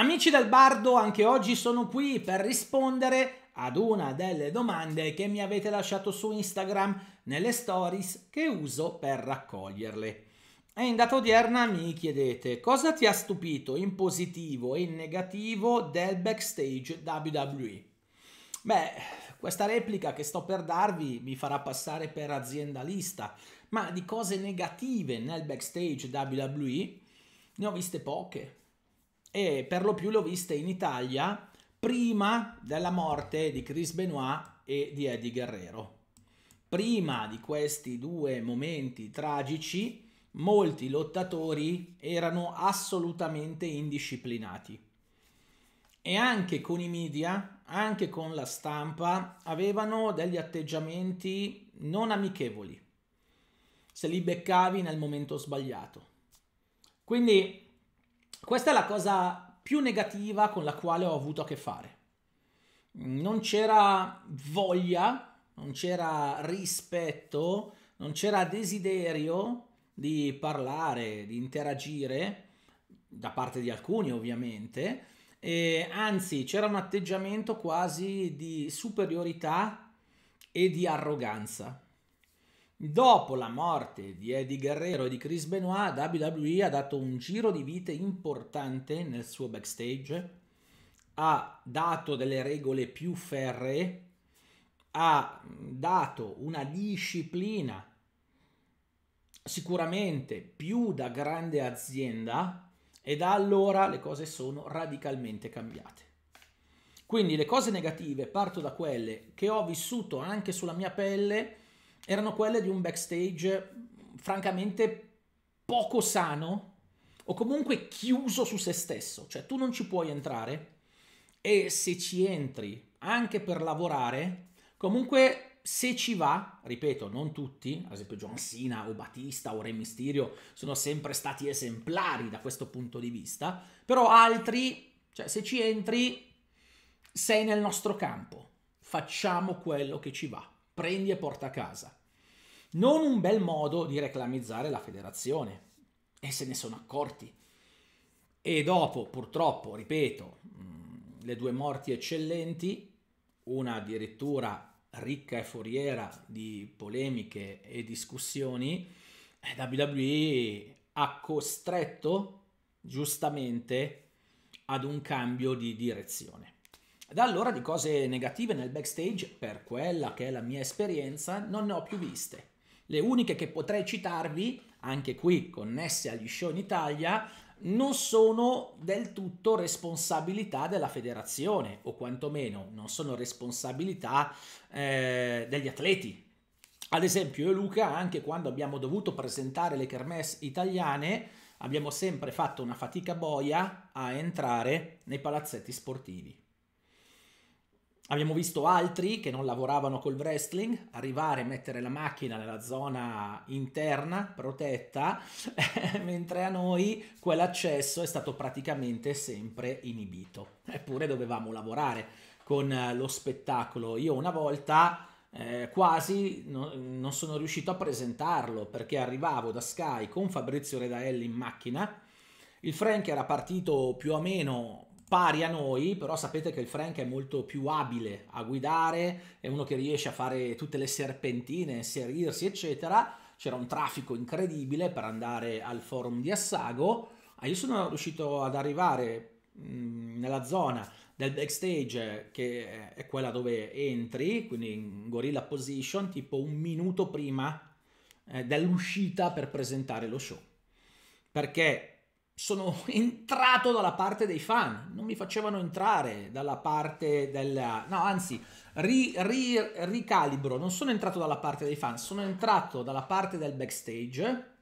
Amici del Bardo, anche oggi sono qui per rispondere ad una delle domande che mi avete lasciato su Instagram nelle stories che uso per raccoglierle. E in data odierna mi chiedete cosa ti ha stupito in positivo e in negativo del backstage WWE. Beh, questa replica che sto per darvi mi farà passare per aziendalista, ma di cose negative nel backstage WWE ne ho viste poche e per lo più le ho viste in Italia prima della morte di Chris Benoit e di Eddie Guerrero. Prima di questi due momenti tragici, molti lottatori erano assolutamente indisciplinati. E anche con i media, anche con la stampa, avevano degli atteggiamenti non amichevoli, se li beccavi nel momento sbagliato. Quindi questa è la cosa più negativa con la quale ho avuto a che fare. Non c'era voglia, non c'era rispetto, non c'era desiderio di parlare, di interagire, da parte di alcuni ovviamente, e anzi c'era un atteggiamento quasi di superiorità e di arroganza. Dopo la morte di Eddie Guerrero e di Chris Benoit, WWE ha dato un giro di vite importante nel suo backstage, ha dato delle regole più ferree, ha dato una disciplina sicuramente più da grande azienda e da allora le cose sono radicalmente cambiate. Quindi le cose negative, parto da quelle che ho vissuto anche sulla mia pelle, erano quelle di un backstage francamente poco sano o comunque chiuso su se stesso, cioè tu non ci puoi entrare e se ci entri anche per lavorare, comunque se ci va, ripeto, non tutti, ad esempio John Cena o Batista o Re Mysterio sono sempre stati esemplari da questo punto di vista, però altri, cioè se ci entri sei nel nostro campo, facciamo quello che ci va, prendi e porta a casa. Non un bel modo di reclamizzare la federazione. E se ne sono accorti. E dopo, purtroppo, ripeto, mm, le due morti eccellenti, una addirittura ricca e foriera di polemiche e discussioni, eh, WWE ha costretto giustamente ad un cambio di direzione. Da allora di cose negative nel backstage, per quella che è la mia esperienza, non ne ho più viste. Le uniche che potrei citarvi, anche qui connesse agli show in Italia, non sono del tutto responsabilità della federazione, o quantomeno non sono responsabilità eh, degli atleti. Ad esempio, io e Luca, anche quando abbiamo dovuto presentare le kermesse italiane, abbiamo sempre fatto una fatica boia a entrare nei palazzetti sportivi. Abbiamo visto altri che non lavoravano col wrestling arrivare e mettere la macchina nella zona interna protetta, mentre a noi quell'accesso è stato praticamente sempre inibito. Eppure dovevamo lavorare con eh, lo spettacolo. Io una volta eh, quasi no, non sono riuscito a presentarlo perché arrivavo da Sky con Fabrizio Redaelli in macchina. Il Frank era partito più o meno pari a noi, però sapete che il Frank è molto più abile a guidare, è uno che riesce a fare tutte le serpentine, inserirsi, eccetera. C'era un traffico incredibile per andare al forum di Assago. Ah, io sono riuscito ad arrivare mm, nella zona del backstage, che è quella dove entri, quindi in gorilla position, tipo un minuto prima eh, dell'uscita per presentare lo show. Perché sono entrato dalla parte dei fan, non mi facevano entrare dalla parte del... No, anzi, ri, ri, ricalibro, non sono entrato dalla parte dei fan, sono entrato dalla parte del backstage,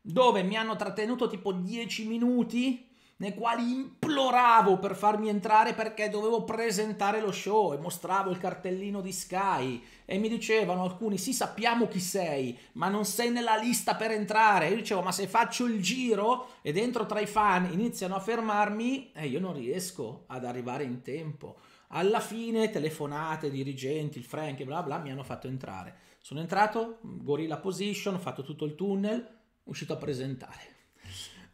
dove mi hanno trattenuto tipo 10 minuti nei quali imploravo per farmi entrare perché dovevo presentare lo show e mostravo il cartellino di Sky e mi dicevano alcuni sì sappiamo chi sei ma non sei nella lista per entrare io dicevo ma se faccio il giro e dentro tra i fan iniziano a fermarmi e eh, io non riesco ad arrivare in tempo alla fine telefonate, dirigenti, il Frank e bla bla mi hanno fatto entrare sono entrato, mm, gorilla position, ho fatto tutto il tunnel uscito a presentare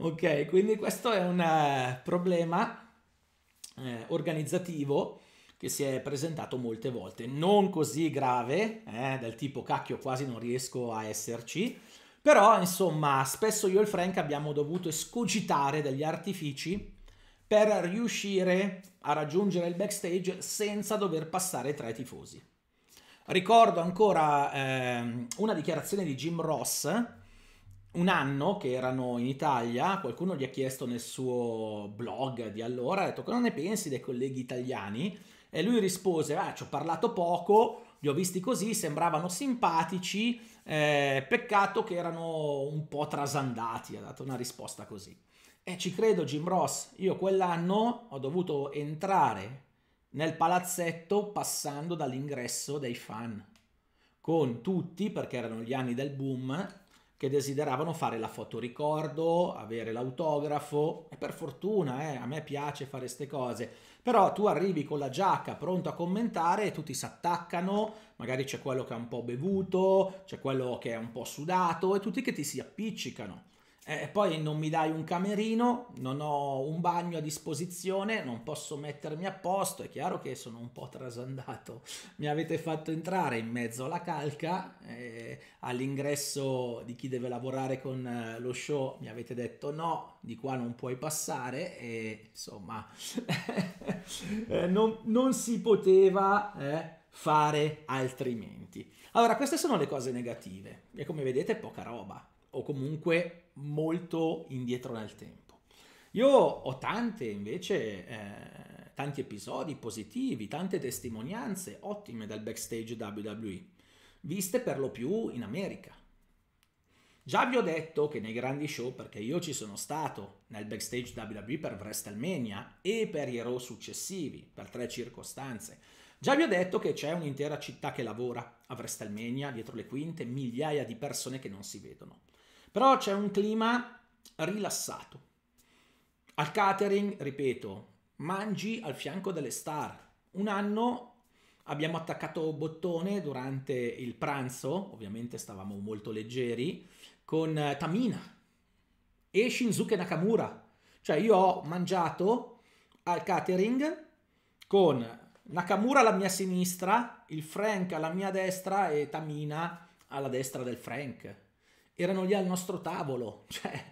Ok, quindi questo è un eh, problema eh, organizzativo che si è presentato molte volte, non così grave, eh, del tipo cacchio quasi non riesco a esserci, però insomma spesso io e il Frank abbiamo dovuto escogitare degli artifici per riuscire a raggiungere il backstage senza dover passare tra i tifosi. Ricordo ancora eh, una dichiarazione di Jim Ross, un anno che erano in Italia, qualcuno gli ha chiesto nel suo blog di allora, ha detto cosa ne pensi dei colleghi italiani? E lui rispose, ah, ci ho parlato poco, li ho visti così, sembravano simpatici, eh, peccato che erano un po' trasandati, ha dato una risposta così. E ci credo Jim Ross, io quell'anno ho dovuto entrare nel palazzetto passando dall'ingresso dei fan, con tutti, perché erano gli anni del boom, che desideravano fare la fotoricordo, avere l'autografo, e per fortuna, eh, a me piace fare queste cose, però tu arrivi con la giacca pronto a commentare e tutti si attaccano, magari c'è quello che ha un po' bevuto, c'è quello che è un po' sudato e tutti che ti si appiccicano. Eh, poi non mi dai un camerino, non ho un bagno a disposizione, non posso mettermi a posto. È chiaro che sono un po' trasandato. Mi avete fatto entrare in mezzo alla calca, eh, all'ingresso di chi deve lavorare con eh, lo show mi avete detto no, di qua non puoi passare e insomma eh, non, non, si poteva eh, fare altrimenti. Allora, queste sono le cose negative e come vedete poca roba o comunque molto indietro nel tempo. Io ho tante invece, eh, tanti episodi positivi, tante testimonianze ottime dal backstage WWE, viste per lo più in America. Già vi ho detto che nei grandi show, perché io ci sono stato nel backstage WWE per WrestleMania e per i Raw successivi, per tre circostanze, Già vi ho detto che c'è un'intera città che lavora a WrestleMania, dietro le quinte, migliaia di persone che non si vedono. Però c'è un clima rilassato. Al catering, ripeto, mangi al fianco delle star. Un anno abbiamo attaccato bottone durante il pranzo, ovviamente stavamo molto leggeri, con eh, Tamina e Shinzuke Nakamura. Cioè io ho mangiato al catering con Nakamura alla mia sinistra, il Frank alla mia destra e Tamina alla destra del Frank erano lì al nostro tavolo, cioè,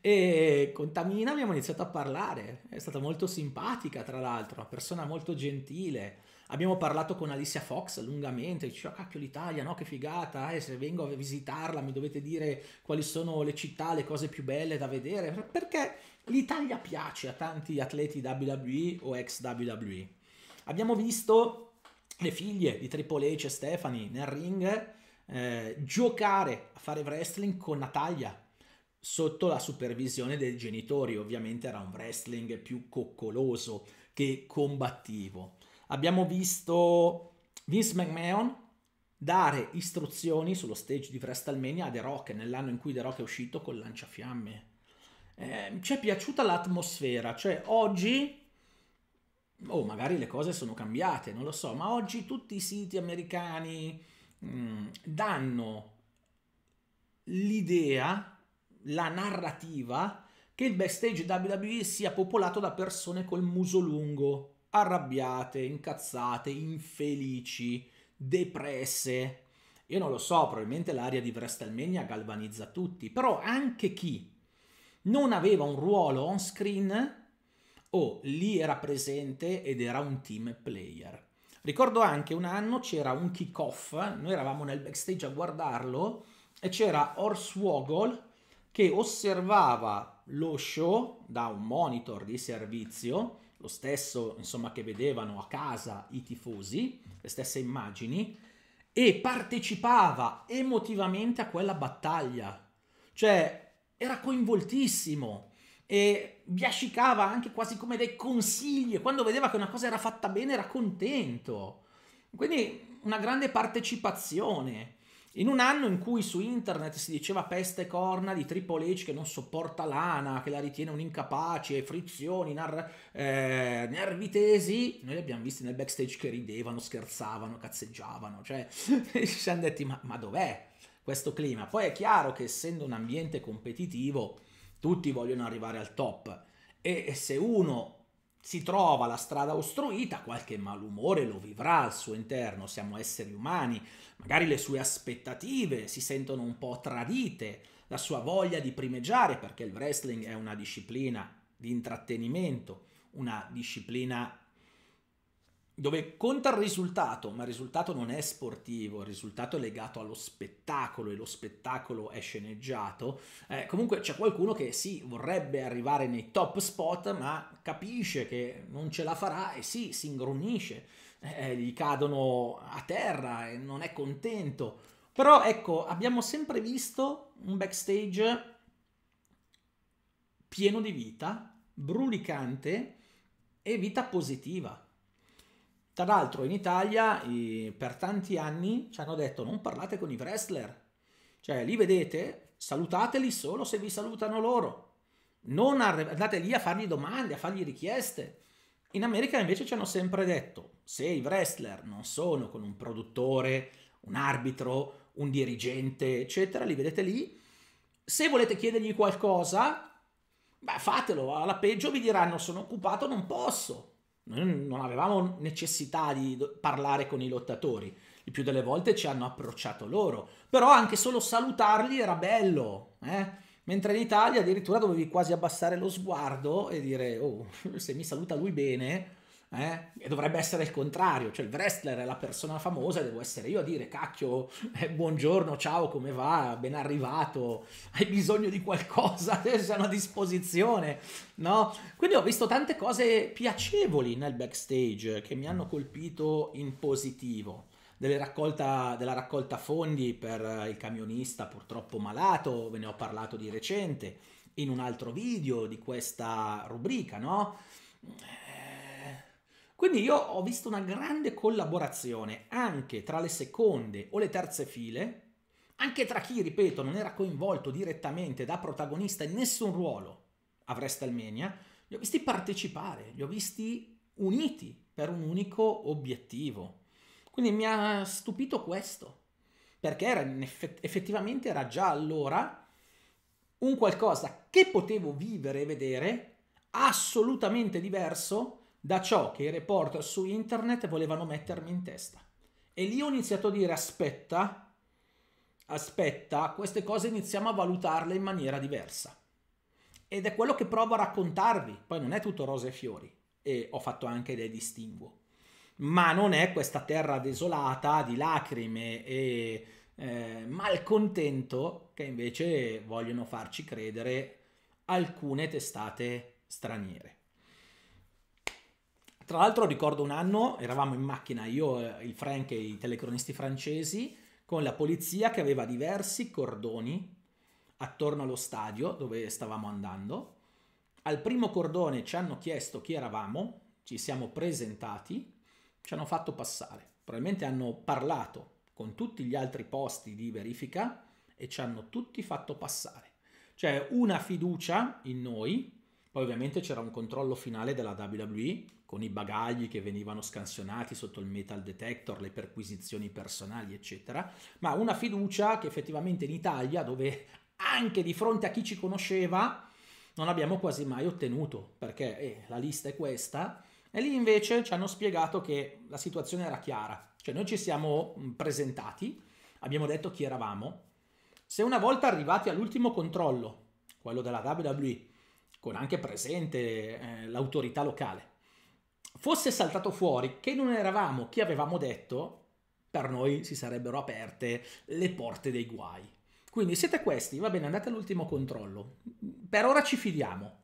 e con Tamina abbiamo iniziato a parlare, è stata molto simpatica tra l'altro, una persona molto gentile, abbiamo parlato con Alicia Fox lungamente, diceva ah, cacchio l'Italia, no che figata, eh, se vengo a visitarla mi dovete dire quali sono le città, le cose più belle da vedere, perché l'Italia piace a tanti atleti WWE o ex WWE. Abbiamo visto le figlie di Triple H e Stephanie nel ring eh, giocare a fare wrestling con Natalia sotto la supervisione dei genitori. Ovviamente era un wrestling più coccoloso che combattivo. Abbiamo visto Vince McMahon dare istruzioni sullo stage di WrestleMania a The Rock nell'anno in cui The Rock è uscito con lanciafiamme. Eh, ci è piaciuta l'atmosfera, cioè oggi o oh, magari le cose sono cambiate, non lo so, ma oggi tutti i siti americani Mm, danno l'idea, la narrativa che il backstage WWE sia popolato da persone col muso lungo, arrabbiate, incazzate, infelici, depresse. Io non lo so, probabilmente l'aria di WrestleMania galvanizza tutti, però anche chi non aveva un ruolo on screen o oh, lì era presente ed era un team player. Ricordo anche un anno c'era un kick-off, noi eravamo nel backstage a guardarlo e c'era Orswoggle che osservava lo show da un monitor di servizio, lo stesso insomma che vedevano a casa i tifosi, le stesse immagini, e partecipava emotivamente a quella battaglia. Cioè, era coinvoltissimo, e biascicava anche quasi come dei consigli e quando vedeva che una cosa era fatta bene era contento. Quindi una grande partecipazione. In un anno in cui su internet si diceva peste corna di Triple H che non sopporta l'ana, che la ritiene un incapace, frizioni, nar- eh, nervi tesi, noi li abbiamo visti nel backstage che ridevano, scherzavano, cazzeggiavano, cioè ci siamo detti ma, ma dov'è questo clima? Poi è chiaro che essendo un ambiente competitivo tutti vogliono arrivare al top e se uno si trova la strada ostruita, qualche malumore lo vivrà al suo interno, siamo esseri umani, magari le sue aspettative si sentono un po' tradite, la sua voglia di primeggiare, perché il wrestling è una disciplina di intrattenimento, una disciplina dove conta il risultato, ma il risultato non è sportivo, il risultato è legato allo spettacolo e lo spettacolo è sceneggiato, eh, comunque c'è qualcuno che sì, vorrebbe arrivare nei top spot, ma capisce che non ce la farà e sì, si ingrugnisce, eh, gli cadono a terra e non è contento. Però ecco, abbiamo sempre visto un backstage pieno di vita, brulicante e vita positiva tra l'altro in Italia per tanti anni ci hanno detto non parlate con i wrestler, cioè li vedete, salutateli solo se vi salutano loro, non andate lì a fargli domande, a fargli richieste. In America invece ci hanno sempre detto se i wrestler non sono con un produttore, un arbitro, un dirigente, eccetera, li vedete lì. Se volete chiedergli qualcosa, beh, fatelo, alla peggio vi diranno sono occupato, non posso. Noi non avevamo necessità di parlare con i lottatori, il più delle volte ci hanno approcciato loro, però anche solo salutarli era bello, eh? Mentre in Italia addirittura dovevi quasi abbassare lo sguardo e dire, oh, se mi saluta lui bene, eh? e dovrebbe essere il contrario, cioè il wrestler è la persona famosa e devo essere io a dire cacchio, eh, buongiorno, ciao, come va, ben arrivato, hai bisogno di qualcosa, sono a disposizione, no? Quindi ho visto tante cose piacevoli nel backstage che mi hanno colpito in positivo. Raccolta, della raccolta fondi per eh, il camionista purtroppo malato, ve ne ho parlato di recente in un altro video di questa rubrica, no? Quindi io ho visto una grande collaborazione anche tra le seconde o le terze file, anche tra chi, ripeto, non era coinvolto direttamente da protagonista in nessun ruolo a WrestleMania, li ho visti partecipare, li ho visti uniti per un unico obiettivo. Quindi mi ha stupito questo, perché era effett- effettivamente era già allora un qualcosa che potevo vivere e vedere assolutamente diverso da ciò che i report su internet volevano mettermi in testa. E lì ho iniziato a dire aspetta, aspetta, queste cose iniziamo a valutarle in maniera diversa. Ed è quello che provo a raccontarvi, poi non è tutto rose e fiori, e ho fatto anche dei distinguo. Ma non è questa terra desolata di lacrime e eh, malcontento che invece vogliono farci credere alcune testate straniere. Tra l'altro ricordo un anno, eravamo in macchina io, eh, il Frank e i telecronisti francesi, con la polizia che aveva diversi cordoni attorno allo stadio dove stavamo andando. Al primo cordone ci hanno chiesto chi eravamo, ci siamo presentati, ci hanno fatto passare. Probabilmente hanno parlato con tutti gli altri posti di verifica e ci hanno tutti fatto passare. Cioè una fiducia in noi poi ovviamente c'era un controllo finale della WWE con i bagagli che venivano scansionati sotto il metal detector, le perquisizioni personali, eccetera, ma una fiducia che effettivamente in Italia, dove anche di fronte a chi ci conosceva, non abbiamo quasi mai ottenuto, perché eh, la lista è questa, e lì invece ci hanno spiegato che la situazione era chiara, cioè noi ci siamo mm, presentati, abbiamo detto chi eravamo, se una volta arrivati all'ultimo controllo, quello della WWE, con anche presente eh, l'autorità locale, fosse saltato fuori che non eravamo chi avevamo detto, per noi si sarebbero aperte le porte dei guai. Quindi siete questi, va bene, andate all'ultimo controllo. Per ora ci fidiamo.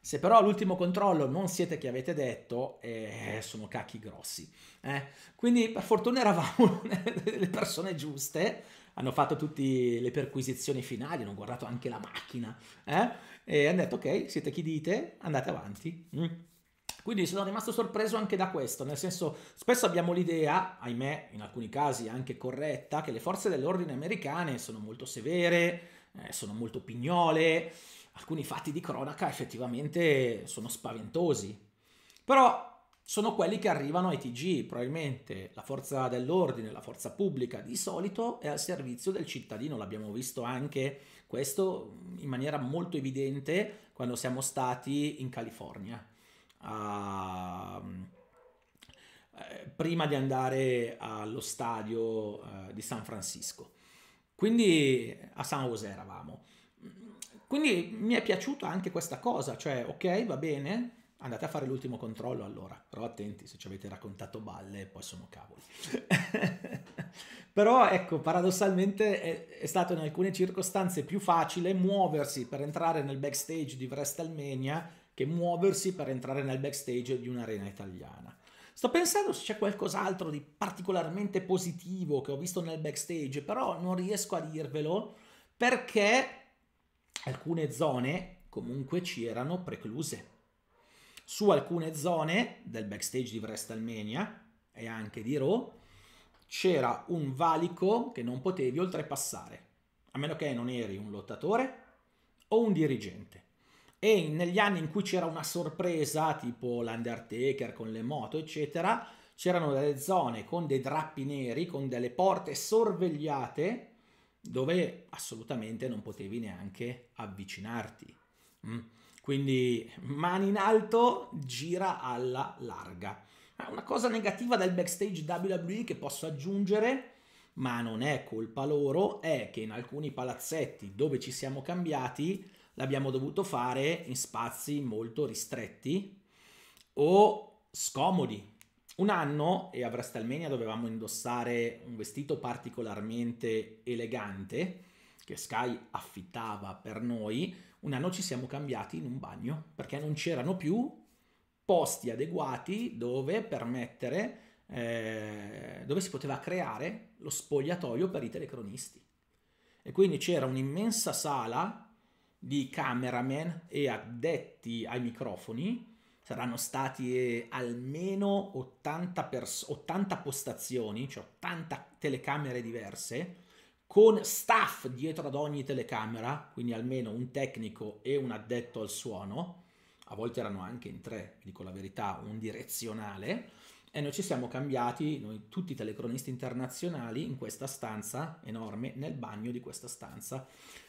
Se però all'ultimo controllo non siete chi avete detto, eh, sono cacchi grossi. Eh. Quindi per fortuna eravamo le persone giuste, hanno fatto tutte le perquisizioni finali, hanno guardato anche la macchina. Eh. E hanno detto, ok, siete chi dite, andate avanti. Mm. Quindi sono rimasto sorpreso anche da questo, nel senso spesso abbiamo l'idea, ahimè in alcuni casi anche corretta, che le forze dell'ordine americane sono molto severe, eh, sono molto pignole, alcuni fatti di cronaca effettivamente sono spaventosi. Però sono quelli che arrivano ai TG, probabilmente la forza dell'ordine, la forza pubblica di solito è al servizio del cittadino, l'abbiamo visto anche questo in maniera molto evidente quando siamo stati in California. Uh, prima di andare allo stadio uh, di San Francisco. Quindi a San Jose eravamo. Quindi mi è piaciuta anche questa cosa, cioè ok, va bene, andate a fare l'ultimo controllo allora, però attenti se ci avete raccontato balle, poi sono cavoli. Però ecco, paradossalmente è, è, stato in alcune circostanze più facile muoversi per entrare nel backstage di WrestleMania che muoversi per entrare nel backstage di un'arena italiana. Sto pensando se c'è qualcos'altro di particolarmente positivo che ho visto nel backstage, però non riesco a dirvelo perché alcune zone comunque ci erano precluse. Su alcune zone del backstage di WrestleMania e anche di Raw c'era un valico che non potevi oltrepassare, a meno che non eri un lottatore o un dirigente. E negli anni in cui c'era una sorpresa, tipo l'Undertaker con le moto, eccetera, c'erano delle zone con dei drappi neri, con delle porte sorvegliate, dove assolutamente non potevi neanche avvicinarti. Mm. Quindi mani in alto, gira alla larga. Ah, una cosa negativa del backstage WWE che posso aggiungere, ma non è colpa loro, è che in alcuni palazzetti dove ci siamo cambiati l'abbiamo dovuto fare in spazi molto ristretti o scomodi. Un anno, e a Wrestlemania dovevamo indossare un vestito particolarmente elegante, che Sky affittava per noi, un anno ci siamo cambiati in un bagno perché non c'erano più posti adeguati dove permettere, eh, dove si poteva creare lo spogliatoio per i telecronisti. E quindi c'era un'immensa sala di cameraman e addetti ai microfoni, saranno stati eh, almeno 80, pers- 80 postazioni, cioè 80 telecamere diverse, con staff dietro ad ogni telecamera, quindi almeno un tecnico e un addetto al suono, a volte erano anche in tre, vi dico la verità, un direzionale, e noi ci siamo cambiati, noi tutti i telecronisti internazionali, in questa stanza enorme, nel bagno di questa stanza,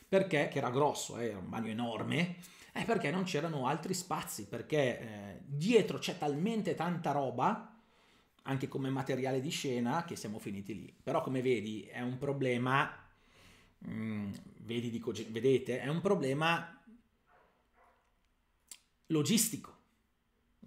perché, che era grosso, eh, era un bagno enorme, eh, perché non c'erano altri spazi, perché eh, dietro c'è talmente tanta roba, anche come materiale di scena, che siamo finiti lì. Però come vedi è un problema, mh, mm, vedi, dico, vedete, è un problema logistico,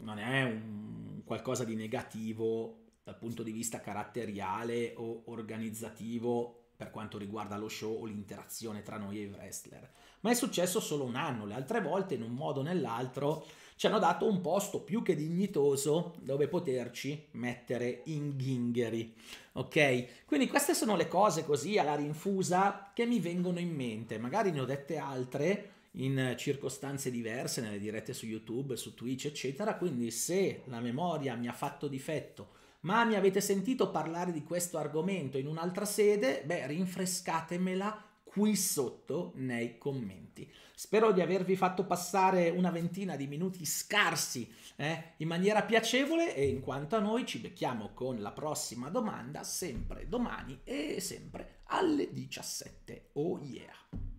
non è un qualcosa di negativo dal punto di vista caratteriale o organizzativo per quanto riguarda lo show o l'interazione tra noi e i wrestler. Ma è successo solo un anno, le altre volte in un modo o nell'altro ci hanno dato un posto più che dignitoso dove poterci mettere in ghingheri. Ok? Quindi queste sono le cose così alla rinfusa che mi vengono in mente, magari ne ho dette altre, in circostanze diverse, nelle dirette su YouTube, su Twitch, eccetera. Quindi se la memoria mi ha fatto difetto, ma mi avete sentito parlare di questo argomento in un'altra sede, beh, rinfrescatemela qui sotto nei commenti. Spero di avervi fatto passare una ventina di minuti scarsi eh, in maniera piacevole e in quanto a noi ci becchiamo con la prossima domanda sempre domani e sempre alle 17. Oh yeah!